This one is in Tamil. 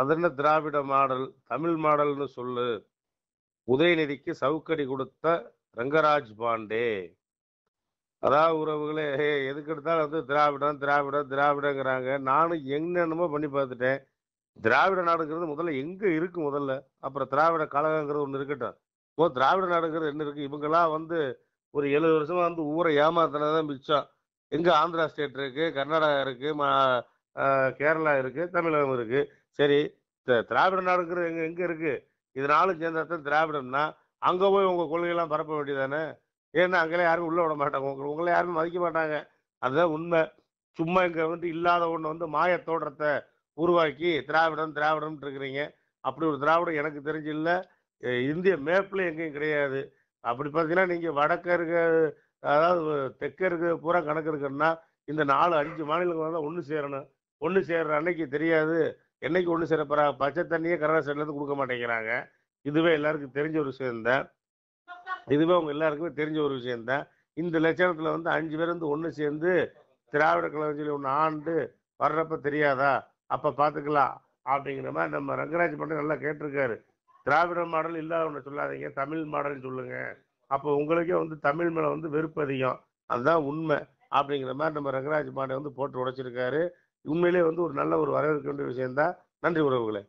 அது திராவிட மாடல் தமிழ் மாடல்னு சொல்லு உதயநிதிக்கு சவுக்கடி கொடுத்த ரங்கராஜ் பாண்டே அதாவது உறவுகளே எதுக்கு எடுத்தாலும் வந்து திராவிடம் திராவிடம் திராவிடங்கிறாங்க நானும் என்னென்னமோ பண்ணி பார்த்துட்டேன் திராவிட நாடுங்கிறது முதல்ல எங்கே இருக்கு முதல்ல அப்புறம் திராவிட கழகங்கிறது ஒன்று இருக்கட்டும் ஓ திராவிட நாடுங்கிறது என்ன இருக்கு இவங்கெல்லாம் வந்து ஒரு எழுபது வருஷமா வந்து ஊரை தான் மிச்சம் எங்கே ஆந்திரா ஸ்டேட் இருக்கு கர்நாடகா இருக்கு கேரளா இருக்கு தமிழகம் இருக்கு சரி திராவிட நாடுங்கிற எங்க எங்க இருக்கு இது நாளும் சேர்ந்தாத்தான் திராவிடம்னா அங்க போய் உங்க கொள்கையெல்லாம் பரப்ப வேண்டியதானே ஏன்னா அங்கெல்லாம் யாரும் உள்ள விட மாட்டாங்க உங்களை உங்களை யாரும் மதிக்க மாட்டாங்க அதுதான் உண்மை சும்மா இங்க வந்து இல்லாத ஒண்ணு வந்து மாய தோற்றத்தை உருவாக்கி திராவிடம் திராவிடம் இருக்கிறீங்க அப்படி ஒரு திராவிடம் எனக்கு தெரிஞ்சு இல்லை இந்திய மேப்பில் எங்கேயும் கிடையாது அப்படி பார்த்தீங்கன்னா நீங்கள் வடக்க இருக்க அதாவது தெற்க இருக்க பூரா கணக்கு இருக்குன்னா இந்த நாலு அஞ்சு மாநிலங்கள் தான் ஒன்று சேரணும் ஒன்று சேர்ற அன்னைக்கு தெரியாது என்னைக்கு ஒன்று சிறப்பாக பச்சை தண்ணியே கரெக்டாக சைட்லேருந்து கொடுக்க மாட்டேங்கிறாங்க இதுவே எல்லாருக்கும் தெரிஞ்ச ஒரு விஷயம் தான் இதுவே அவங்க எல்லாருக்குமே தெரிஞ்ச ஒரு விஷயம் தான் இந்த லட்சணத்தில் வந்து அஞ்சு பேர் வந்து ஒன்று சேர்ந்து திராவிட கழகம் ஒன்று ஆண்டு வர்றப்ப தெரியாதா அப்போ பார்த்துக்கலாம் அப்படிங்கிற மாதிரி நம்ம ரங்கராஜ் மட்டும் நல்லா கேட்டிருக்காரு திராவிட மாடல் இல்லாத ஒன்று சொல்லாதீங்க தமிழ் மாடல்னு சொல்லுங்க அப்போ உங்களுக்கே வந்து தமிழ் மேலே வந்து வெறுப்பு அதிகம் அதுதான் உண்மை அப்படிங்கிற மாதிரி நம்ம ரங்கராஜ் பாண்டே வந்து போட்டு உடைச்சிருக்காரு உண்மையிலே வந்து ஒரு நல்ல ஒரு வரவேற்க வேண்டிய விஷயம்தான் நன்றி உறவுகளை